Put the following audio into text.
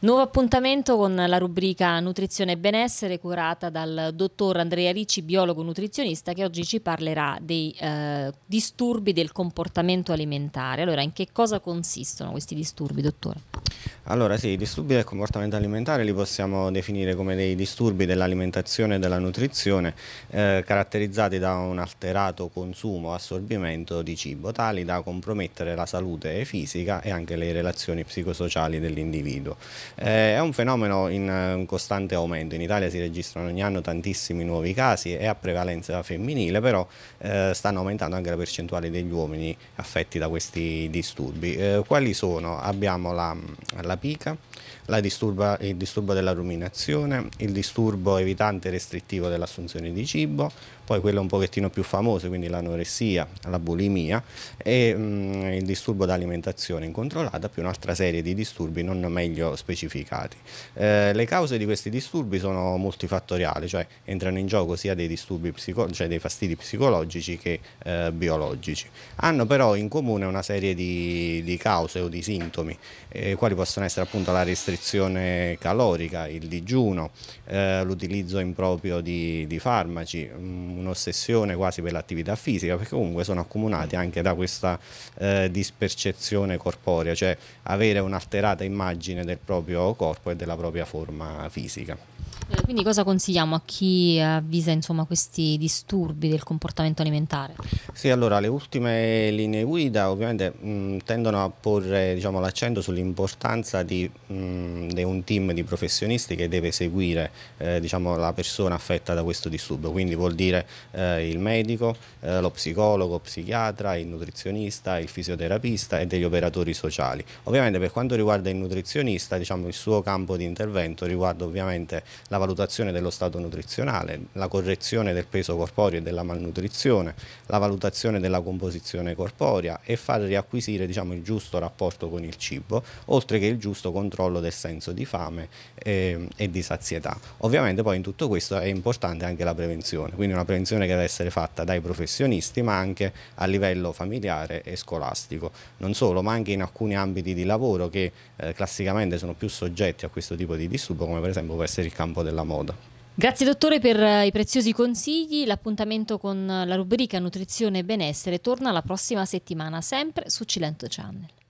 Nuovo appuntamento con la rubrica Nutrizione e Benessere curata dal dottor Andrea Ricci, biologo nutrizionista, che oggi ci parlerà dei eh, disturbi del comportamento alimentare. Allora, in che cosa consistono questi disturbi, dottore? Allora sì, i disturbi del comportamento alimentare li possiamo definire come dei disturbi dell'alimentazione e della nutrizione eh, caratterizzati da un alterato consumo o assorbimento di cibo, tali da compromettere la salute fisica e anche le relazioni psicosociali dell'individuo. Eh, è un fenomeno in, in eh, costante aumento, in Italia si registrano ogni anno tantissimi nuovi casi e a prevalenza femminile, però eh, stanno aumentando anche la percentuale degli uomini affetti da questi disturbi. Eh, quali sono? Abbiamo la, la la pica, disturba, il disturbo della ruminazione, il disturbo evitante restrittivo dell'assunzione di cibo, poi quello un pochettino più famoso, quindi l'anoressia, la bulimia e mh, mm, il disturbo d'alimentazione incontrollata, più un'altra serie di disturbi non meglio specificati. Eh, le cause di questi disturbi sono multifattoriali, cioè entrano in gioco sia dei disturbi psicologici, cioè dei fastidi psicologici che eh, biologici. Hanno però in comune una serie di, di cause o di sintomi, eh, quali possono possono essere appunto la restrizione calorica, il digiuno, eh, l'utilizzo improprio di, di farmaci, mm, un'ossessione quasi per l'attività fisica, perché comunque sono accomunati anche da questa eh, dispercezione corporea, cioè avere un'alterata immagine del proprio corpo e della propria forma fisica. Eh, quindi cosa consigliamo a chi avvisa insomma, questi disturbi del comportamento alimentare? Sì, allora le ultime linee guida ovviamente mh, mm, tendono a porre diciamo, l'accento sull'importanza di, mh, mm, di, un team di professionisti che deve seguire eh, diciamo, la persona affetta da questo disturbo, quindi vuol dire eh, il medico, eh, lo psicologo, psichiatra, il nutrizionista, il fisioterapista e degli operatori sociali. Ovviamente per quanto riguarda il nutrizionista diciamo, il suo campo di intervento riguarda ovviamente la la valutazione dello stato nutrizionale, la correzione del peso corporeo e della malnutrizione, la valutazione della composizione corporea e far riacquisire diciamo, il giusto rapporto con il cibo, oltre che il giusto controllo del senso di fame e, ehm, e di sazietà. Ovviamente poi in tutto questo è importante anche la prevenzione, quindi una prevenzione che deve essere fatta dai professionisti ma anche a livello familiare e scolastico, non solo ma anche in alcuni ambiti di lavoro che eh, classicamente sono più soggetti a questo tipo di disturbo come per esempio può essere il campo della moda. Grazie dottore per eh, i preziosi consigli, l'appuntamento con la rubrica Nutrizione e Benessere torna la prossima settimana sempre su Cilento Channel.